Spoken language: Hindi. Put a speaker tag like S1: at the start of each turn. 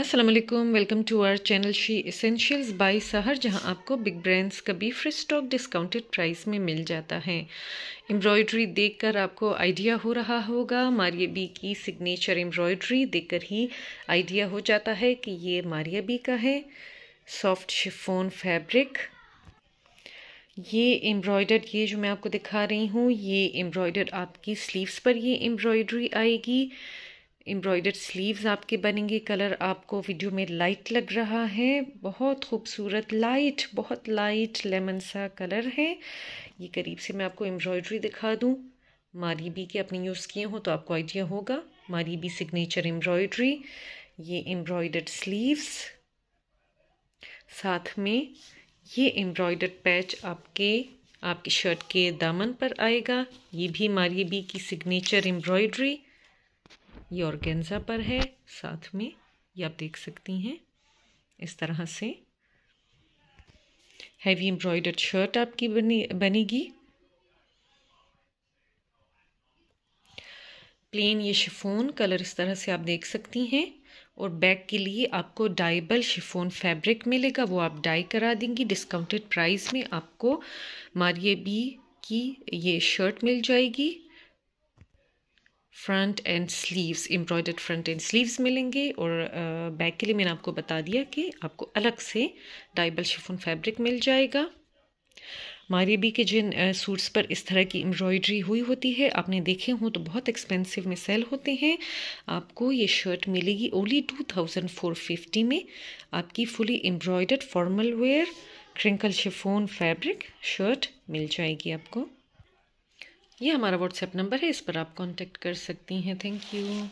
S1: Aslam welcome to our channel she essentials by Sahar जहां आपको बिग ब्रांड्स का भी फ्री स्टॉक डिस्काउंटेड प्राइस में मिल जाता है एम्ब्रॉयड्री देखकर आपको आइडिया हो रहा होगा मारिया बी की सिग्नेचर एम्ब्रॉयड्री देखकर ही आइडिया हो जाता है कि ये मारिया बी का है सॉफ्ट शिफोन फैब्रिक ये एम्ब्रॉयडर ये जो मैं आपको दिखा रही हूँ ये एम्ब्रॉयडर आपकी स्लीव्स पर ये एम्ब्रॉयड्री आएगी एम्ब्रॉयडर स्लीव्स आपके बनेंगे कलर आपको वीडियो में लाइट लग रहा है बहुत खूबसूरत लाइट बहुत लाइट लेमन सा कलर है ये करीब से मैं आपको एम्ब्रॉयडरी दिखा दूँ मारीबी के अपने यूज़ किए हों तो आपको आइडिया होगा मारीबी सिग्नेचर एम्ब्रॉयडरी ये एम्ब्रॉयडर्ड स्लीव्स साथ में ये एम्ब्रॉयडर्ड पैच आपके आपकी शर्ट के दामन पर आएगा ये भी मारीबी की सिग्नेचर एम्ब्रॉयडरी ये ऑर्गेन्जा पर है साथ में ये आप देख सकती हैं इस तरह से हैवी एम्ब्रॉयडर्ड शर्ट आपकी बनी बनेगी प्लेन ये शिफोन कलर इस तरह से आप देख सकती हैं और बैक के लिए आपको डाइबल शिफोन फैब्रिक मिलेगा वो आप डाई करा देंगी डिस्काउंटेड प्राइस में आपको मारिए बी की ये शर्ट मिल जाएगी front and sleeves embroidered front and sleeves मिलेंगे और बैक के लिए मैंने आपको बता दिया कि आपको अलग से डाइबल शिफोन फैब्रिक मिल जाएगा मारेबी के जिन सूट्स पर इस तरह की एम्ब्रॉयडरी हुई होती है आपने देखे हों तो बहुत एक्सपेंसिव में सेल होते हैं आपको ये शर्ट मिलेगी only two thousand four fifty में आपकी fully embroidered formal wear crinkle chiffon fabric shirt मिल जाएगी आपको ये हमारा व्हाट्सएप नंबर है इस पर आप कांटेक्ट कर सकती हैं थैंक यू